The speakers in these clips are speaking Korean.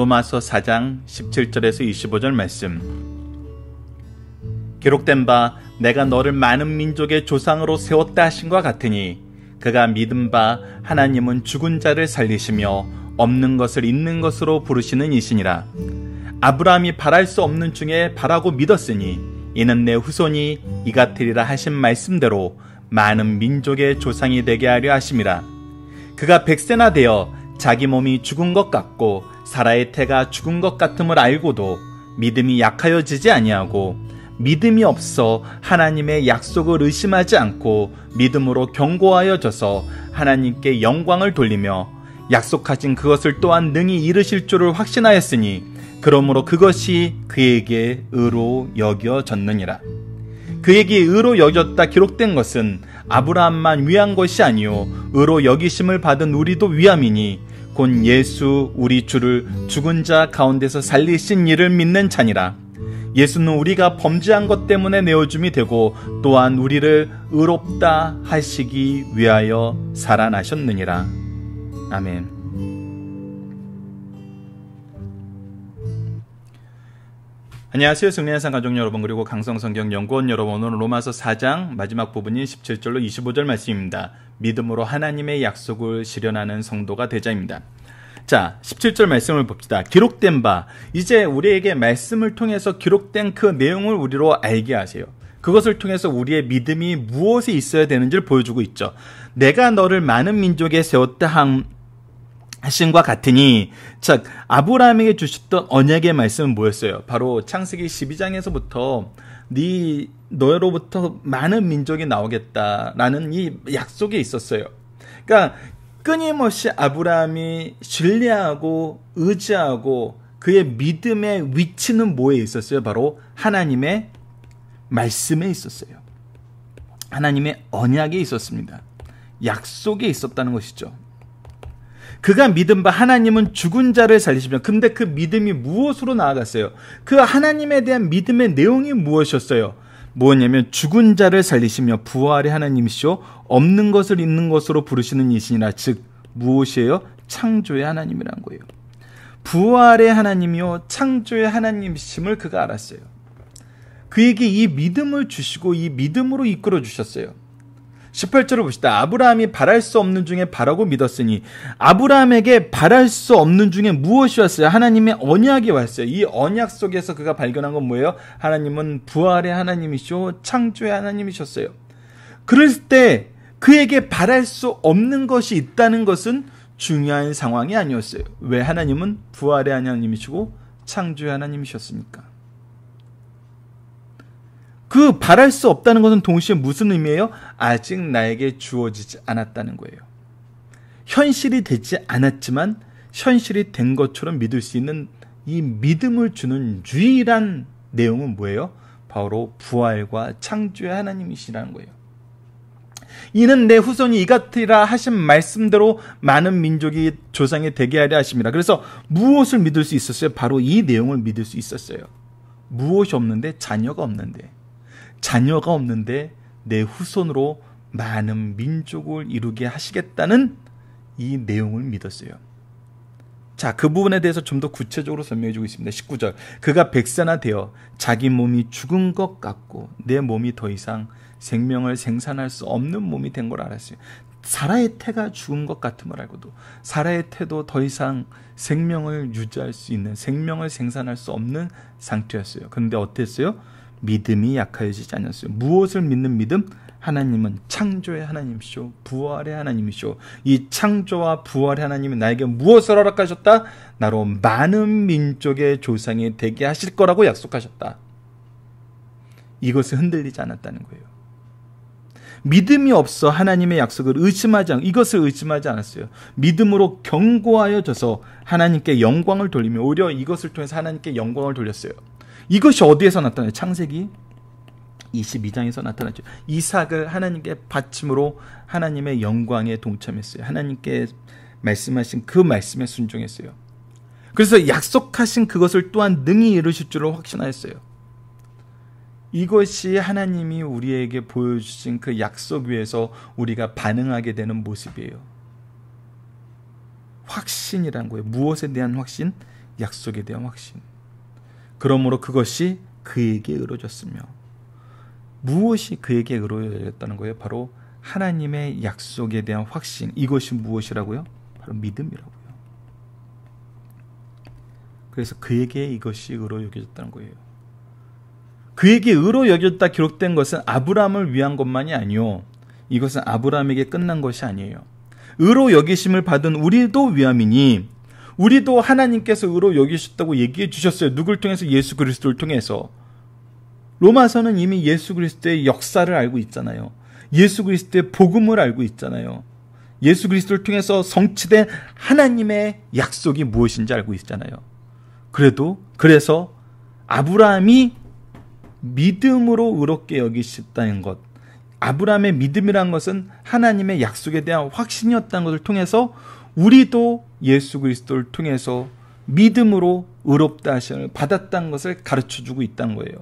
로마서 4장 17절에서 25절 말씀. 기록된 바 내가 너를 많은 민족의 조상으로 세웠다 하신과 같으니 그가 믿은 바 하나님은 죽은 자를 살리시며 없는 것을 있는 것으로 부르시는 이시니라. 아브라함이 바랄 수 없는 중에 바라고 믿었으니 이는 내 후손이 이같으리라 하신 말씀대로 많은 민족의 조상이 되게 하려 하심이라. 그가 백세나 되어 자기 몸이 죽은 것 같고 사라의 태가 죽은 것 같음을 알고도 믿음이 약하여지지 아니하고 믿음이 없어 하나님의 약속을 의심하지 않고 믿음으로 경고하여져서 하나님께 영광을 돌리며 약속하신 그것을 또한 능히 이루실 줄을 확신하였으니 그러므로 그것이 그에게 의로 여겨졌느니라. 그에게 의로 여겼다 기록된 것은 아브라함만 위한 것이 아니요 의로 여기심을 받은 우리도 위함이니 곧 예수 우리 주를 죽은 자 가운데서 살리신 이를 믿는 자니라. 예수는 우리가 범죄한 것 때문에 내어줌이 되고 또한 우리를 의롭다 하시기 위하여 살아나셨느니라. 아멘. 안녕하세요. 승리의 상 가족 여러분 그리고 강성성경 연구원 여러분 오늘 로마서 4장 마지막 부분인 17절로 25절 말씀입니다. 믿음으로 하나님의 약속을 실현하는 성도가 되자입니다. 자, 17절 말씀을 봅시다. 기록된 바 이제 우리에게 말씀을 통해서 기록된 그 내용을 우리로 알게 하세요. 그것을 통해서 우리의 믿음이 무엇에 있어야 되는지를 보여주고 있죠. 내가 너를 많은 민족에 세웠다 함 하신과 같으니 즉 아브라함에게 주셨던 언약의 말씀은 뭐였어요? 바로 창세기 12장에서부터 네 너로부터 많은 민족이 나오겠다라는 이 약속이 있었어요. 그러니까 끊임없이 아브라함이 신뢰하고 의지하고 그의 믿음의 위치는 뭐에 있었어요? 바로 하나님의 말씀에 있었어요. 하나님의 언약에 있었습니다. 약속에 있었다는 것이죠. 그가 믿은 바 하나님은 죽은 자를 살리시며 근데 그 믿음이 무엇으로 나아갔어요? 그 하나님에 대한 믿음의 내용이 무엇이었어요? 뭐냐면 죽은 자를 살리시며 부활의 하나님이시오 없는 것을 있는 것으로 부르시는 이신이라 즉 무엇이에요? 창조의 하나님이란 거예요. 부활의 하나님이요 창조의 하나님이심을 그가 알았어요. 그에게 이 믿음을 주시고 이 믿음으로 이끌어 주셨어요. 18절을 봅시다. 아브라함이 바랄 수 없는 중에 바라고 믿었으니 아브라함에게 바랄 수 없는 중에 무엇이 왔어요? 하나님의 언약이 왔어요. 이 언약 속에서 그가 발견한 건 뭐예요? 하나님은 부활의 하나님이시오 창조의 하나님이셨어요. 그럴 때 그에게 바랄 수 없는 것이 있다는 것은 중요한 상황이 아니었어요. 왜 하나님은 부활의 하나님이시고 창조의 하나님이셨습니까? 그 바랄 수 없다는 것은 동시에 무슨 의미예요? 아직 나에게 주어지지 않았다는 거예요. 현실이 되지 않았지만 현실이 된 것처럼 믿을 수 있는 이 믿음을 주는 유일한 내용은 뭐예요? 바로 부활과 창조의 하나님이시라는 거예요. 이는 내 후손이 이같으라 하신 말씀대로 많은 민족이 조상이 되게 하려 하십니다. 그래서 무엇을 믿을 수 있었어요? 바로 이 내용을 믿을 수 있었어요. 무엇이 없는데 자녀가 없는데. 자녀가 없는데 내 후손으로 많은 민족을 이루게 하시겠다는 이 내용을 믿었어요. 자, 그 부분에 대해서 좀 더 구체적으로 설명해 주고 있습니다. 19절. 그가 백세나 되어 자기 몸이 죽은 것 같고 내 몸이 더 이상 생명을 생산할 수 없는 몸이 된 걸 알았어요. 사라의 태가 죽은 것 같음을 알고도 사라의 태도 더 이상 생명을 유지할 수 있는 생명을 생산할 수 없는 상태였어요. 그런데 어땠어요? 믿음이 약하여지지 않았어요. 무엇을 믿는 믿음? 하나님은 창조의 하나님이시오. 부활의 하나님이시오. 이 창조와 부활의 하나님이 나에게 무엇을 허락하셨다? 나로 많은 민족의 조상이 되게 하실 거라고 약속하셨다. 이것을 흔들리지 않았다는 거예요. 믿음이 없어 하나님의 약속을 의심하지 않, 이것을 의심하지 않았어요. 믿음으로 경고하여 져서 하나님께 영광을 돌리며 오히려 이것을 통해서 하나님께 영광을 돌렸어요. 이것이 어디에서 나타나요? 창세기 22장에서 나타났죠. 이삭을 하나님께 받침으로 하나님의 영광에 동참했어요. 하나님께 말씀하신 그 말씀에 순종했어요. 그래서 약속하신 그것을 또한 능히 이루실 줄로 확신하였어요. 이것이 하나님이 우리에게 보여주신 그 약속 위에서 우리가 반응하게 되는 모습이에요. 확신이란 거예요. 무엇에 대한 확신? 약속에 대한 확신. 그러므로 그것이 그에게 이루어졌으며 무엇이 그에게 이루어졌다는 거예요? 바로 하나님의 약속에 대한 확신. 이것이 무엇이라고요? 바로 믿음이라고요. 그래서 그에게 이것이 의로 여겨졌다는 거예요. 그에게 의로 여졌다 기록된 것은 아브라함을 위한 것만이 아니요. 이것은 아브라함에게 끝난 것이 아니에요. 의로 여기심을 받은 우리도 위함이니 우리도 하나님께서 의로 여기셨다고 얘기해 주셨어요. 누굴 통해서? 예수 그리스도를 통해서. 로마서는 이미 예수 그리스도의 역사를 알고 있잖아요. 예수 그리스도의 복음을 알고 있잖아요. 예수 그리스도를 통해서 성취된 하나님의 약속이 무엇인지 알고 있잖아요. 그래도 그래서 아브라함이 믿음으로 의롭게 여기셨다는 것. 아브라함의 믿음이란 것은 하나님의 약속에 대한 확신이었다는 것을 통해서 우리도 예수 그리스도를 통해서 믿음으로 의롭다 하심을 받았다는 것을 가르쳐 주고 있다는 거예요.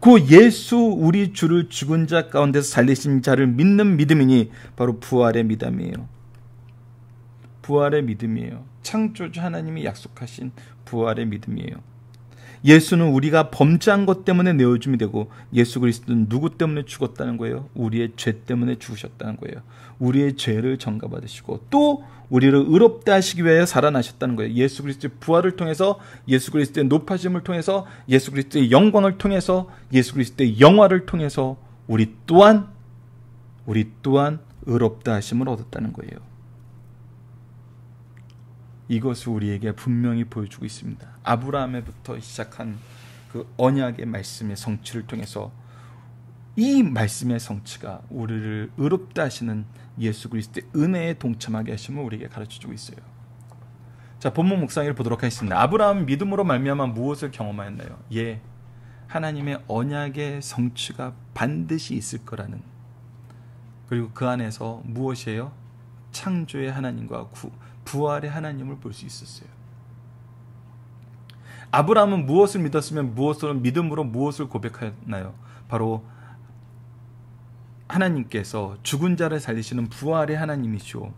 그 예수 우리 주를 죽은 자 가운데서 살리신 자를 믿는 믿음이니 바로 부활의 믿음이에요. 부활의 믿음이에요. 창조주 하나님이 약속하신 부활의 믿음이에요. 예수는 우리가 범죄한 것 때문에 내어줌이 되고 예수 그리스도는 누구 때문에 죽었다는 거예요? 우리의 죄 때문에 죽으셨다는 거예요. 우리의 죄를 전가받으시고 또 우리를 의롭다 하시기 위하여 살아나셨다는 거예요. 예수 그리스도의 부활을 통해서 예수 그리스도의 높아짐을 통해서 예수 그리스도의 영광을 통해서 예수 그리스도의 영화를 통해서 우리 또한 우리 또한 의롭다 하심을 얻었다는 거예요. 이것을 우리에게 분명히 보여주고 있습니다. 아브라함에부터 시작한 그 언약의 말씀의 성취를 통해서 이 말씀의 성취가 우리를 의롭다 하시는 예수 그리스도의 은혜에 동참하게 하심을 우리에게 가르쳐주고 있어요. 자 본문 묵상을 보도록 하겠습니다. 아브라함 믿음으로 말미암아 무엇을 경험하였나요? 예, 하나님의 언약의 성취가 반드시 있을 거라는 그리고 그 안에서 무엇이에요? 창조의 하나님과 구, 부활의 하나님을 볼 수 있었어요. 아브라함은 무엇을 믿었으면 무엇으 믿음으로 무엇을 고백하나요 바로 하나님께서 죽은 자를 살리시는 부활의 하나님이시오.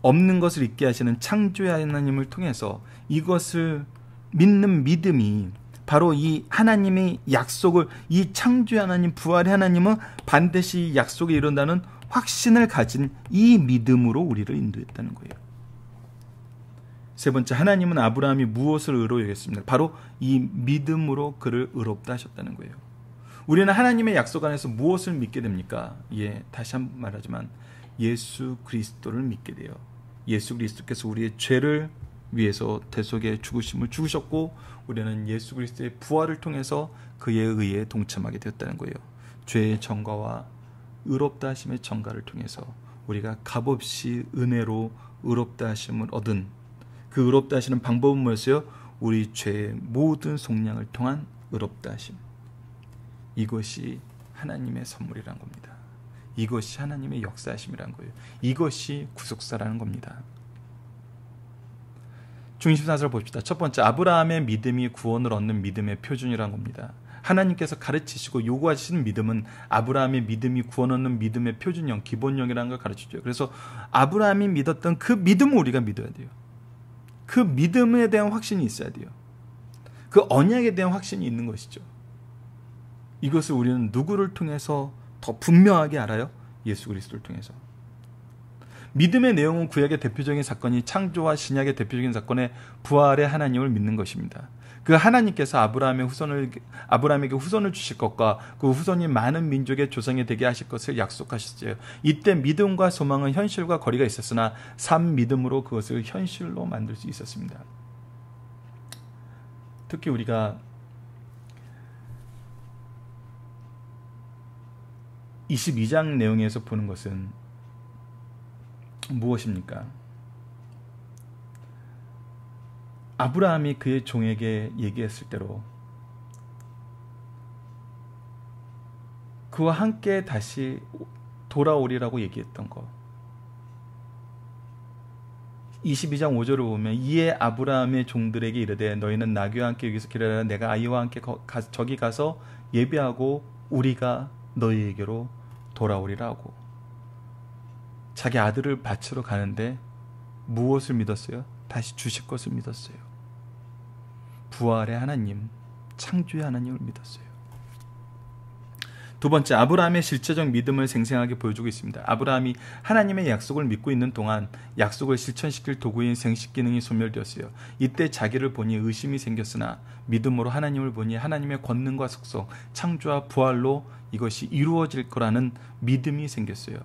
없는 것을 있게 하시는 창조의 하나님을 통해서 이것을 믿는 믿음이 바로 이 하나님의 약속을 이 창조의 하나님 부활의 하나님은 반드시 약속에 이른다는 확신을 가진 이 믿음으로 우리를 인도했다는 거예요. 세 번째 하나님은 아브라함이 무엇을 의로 여겼습니다. 바로 이 믿음으로 그를 의롭다 하셨다는 거예요. 우리는 하나님의 약속 안에서 무엇을 믿게 됩니까? 예, 다시 한 번 말하지만 예수 그리스도를 믿게 돼요. 예수 그리스도께서 우리의 죄를 위해서 대속의 죽으심을 죽으셨고 우리는 예수 그리스도의 부활을 통해서 그에 의해 동참하게 되었다는 거예요. 죄의 정가와 의롭다 하심의 정가를 통해서 우리가 값없이 은혜로 의롭다 하심을 얻은 그 의롭다 하시는 방법은 무엇어요 우리 죄의 모든 속량을 통한 의롭다 하심. 이것이 하나님의 선물이란 겁니다. 이것이 하나님의 역사하심이란 거예요. 이것이 구속사라는 겁니다. 중24절 봅시다. 첫 번째, 아브라함의 믿음이 구원을 얻는 믿음의 표준이란 겁니다. 하나님께서 가르치시고 요구하시는 믿음은 아브라함의 믿음이 구원 얻는 믿음의 표준형, 기본형이라는 걸 가르치죠. 그래서 아브라함이 믿었던 그 믿음을 우리가 믿어야 돼요. 그 믿음에 대한 확신이 있어야 돼요. 그 언약에 대한 확신이 있는 것이죠. 이것을 우리는 누구를 통해서 더 분명하게 알아요? 예수 그리스도를 통해서. 믿음의 내용은 구약의 대표적인 사건이 창조와 신약의 대표적인 사건의 부활의 하나님을 믿는 것입니다. 그 하나님께서 아브라함의 후손을 아브라함에게 후손을 주실 것과 그 후손이 많은 민족의 조상이 되게 하실 것을 약속하셨어요. 이때 믿음과 소망은 현실과 거리가 있었으나 삶 믿음으로 그것을 현실로 만들 수 있었습니다. 특히 우리가 22장 내용에서 보는 것은 무엇입니까? 아브라함이 그의 종에게 얘기했을 때로 그와 함께 다시 돌아오리라고 얘기했던 것. 22장 5절을 보면 이에 아브라함의 종들에게 이르되 너희는 나귀와 함께 여기서 기다려라 내가 아이와 함께 거, 가, 저기 가서 예비하고 우리가 너희에게로 돌아오리라고 자기 아들을 바치러 가는데 무엇을 믿었어요? 다시 주실 것을 믿었어요. 부활의 하나님, 창조의 하나님을 믿었어요. 두 번째, 아브라함의 실체적 믿음을 생생하게 보여주고 있습니다. 아브라함이 하나님의 약속을 믿고 있는 동안 약속을 실천시킬 도구인 생식 기능이 소멸되었어요. 이때 자기를 보니 의심이 생겼으나 믿음으로 하나님을 보니 하나님의 권능과 속속, 창조와 부활로 이것이 이루어질 거라는 믿음이 생겼어요.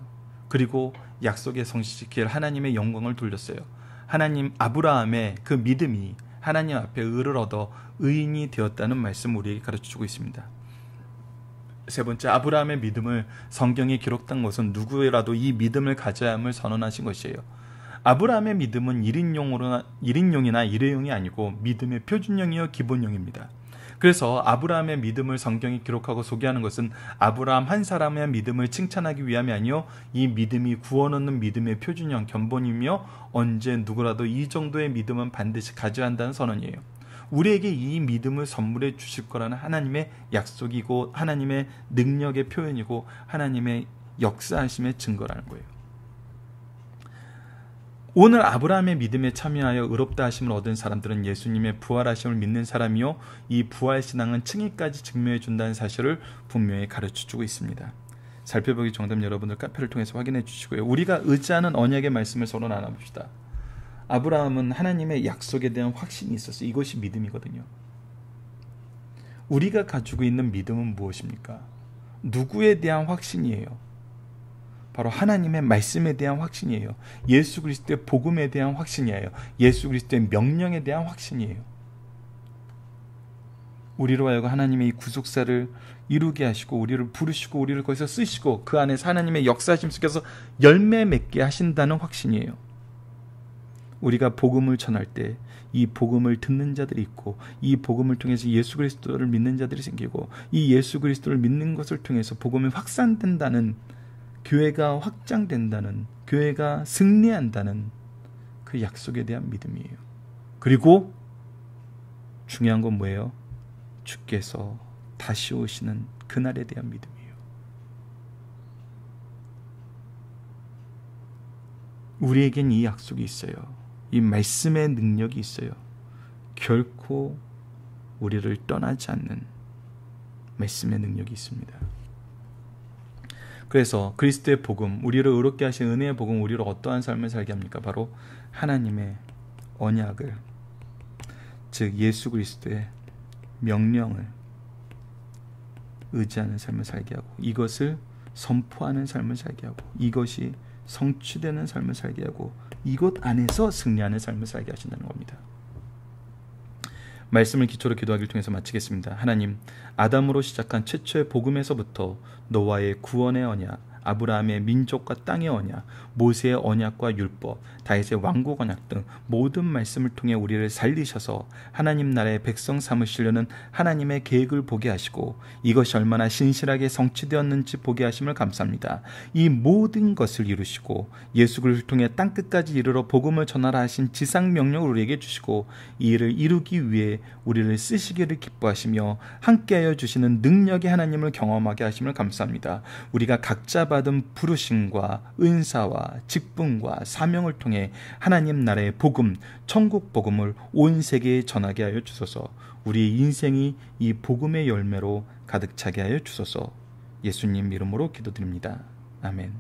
그리고 약속에 성실시킬 하나님의 영광을 돌렸어요. 하나님 아브라함의 그 믿음이 하나님 앞에 의를 얻어 의인이 되었다는 말씀 우리에게 가르쳐주고 있습니다. 세 번째 아브라함의 믿음을 성경에 기록한 것은 누구라도 이 믿음을 가져야 함을 선언하신 것이에요. 아브라함의 믿음은 1인용으로 1인용이나 일회용이 아니고 믿음의 표준형이요 기본형입니다. 그래서 아브라함의 믿음을 성경이 기록하고 소개하는 것은 아브라함 한 사람의 믿음을 칭찬하기 위함이 아니요 이 믿음이 구원 얻는 믿음의 표준형 견본이며 언제 누구라도 이 정도의 믿음은 반드시 가져야 한다는 선언이에요. 우리에게 이 믿음을 선물해 주실 거라는 하나님의 약속이고 하나님의 능력의 표현이고 하나님의 역사하심의 증거라는 거예요. 오늘 아브라함의 믿음에 참여하여 의롭다 하심을 얻은 사람들은 예수님의 부활하심을 믿는 사람이요 이 부활 신앙은 층위까지 증명해 준다는 사실을 분명히 가르쳐 주고 있습니다. 살펴보기 정답 여러분들 카페를 통해서 확인해 주시고요. 우리가 의지하는 언약의 말씀을 서로 나눠봅시다. 아브라함은 하나님의 약속에 대한 확신이 있었어요. 이것이 믿음이거든요. 우리가 가지고 있는 믿음은 무엇입니까? 누구에 대한 확신이에요? 바로 하나님의 말씀에 대한 확신이에요. 예수 그리스도의 복음에 대한 확신이에요. 예수 그리스도의 명령에 대한 확신이에요. 우리로 하여금 하나님의 이 구속사를 이루게 하시고 우리를 부르시고 우리를 거기서 쓰시고 그 안에서 하나님의 역사심 속에서 열매 맺게 하신다는 확신이에요. 우리가 복음을 전할 때 이 복음을 듣는 자들이 있고 이 복음을 통해서 예수 그리스도를 믿는 자들이 생기고 이 예수 그리스도를 믿는 것을 통해서 복음이 확산된다는 교회가 확장된다는, 교회가 승리한다는 그 약속에 대한 믿음이에요. 그리고 중요한 건 뭐예요? 주께서 다시 오시는 그날에 대한 믿음이에요. 우리에겐 이 약속이 있어요. 이 말씀의 능력이 있어요. 결코 우리를 떠나지 않는 말씀의 능력이 있습니다. 그래서 그리스도의 복음, 우리를 의롭게 하신 은혜의 복음, 우리를 어떠한 삶을 살게 합니까? 바로 하나님의 언약을, 즉 예수 그리스도의 명령을 의지하는 삶을 살게 하고 이것을 선포하는 삶을 살게 하고 이것이 성취되는 삶을 살게 하고 이곳 안에서 승리하는 삶을 살게 하신다는 겁니다. 말씀을 기초로 기도하기를 통해서 마치겠습니다. 하나님, 아담으로 시작한 최초의 복음에서부터 노아의 구원의 언약, 아브라함의 민족과 땅의 언약, 모세의 언약과 율법, 다윗의 왕국 언약 등 모든 말씀을 통해 우리를 살리셔서 하나님 나라의 백성 삼으시려는 하나님의 계획을 보게 하시고 이것이 얼마나 신실하게 성취되었는지 보게 하심을 감사합니다. 이 모든 것을 이루시고 예수 를 통해 땅 끝까지 이르러 복음을 전하라 하신 지상 명령을 우리에게 주시고 이 일을 이루기 위해 우리를 쓰시기를 기뻐하시며 함께하여 주시는 능력의 하나님을 경험하게 하심을 감사합니다. 우리가 각자 받은 부르심과 은사와 직분과 사명을 통해 하나님 나라의 복음, 천국 복음을 온 세계에 전하게 하여 주소서. 우리 인생이 이 복음의 열매로 가득 차게 하여 주소서. 예수님 이름으로 기도드립니다. 아멘.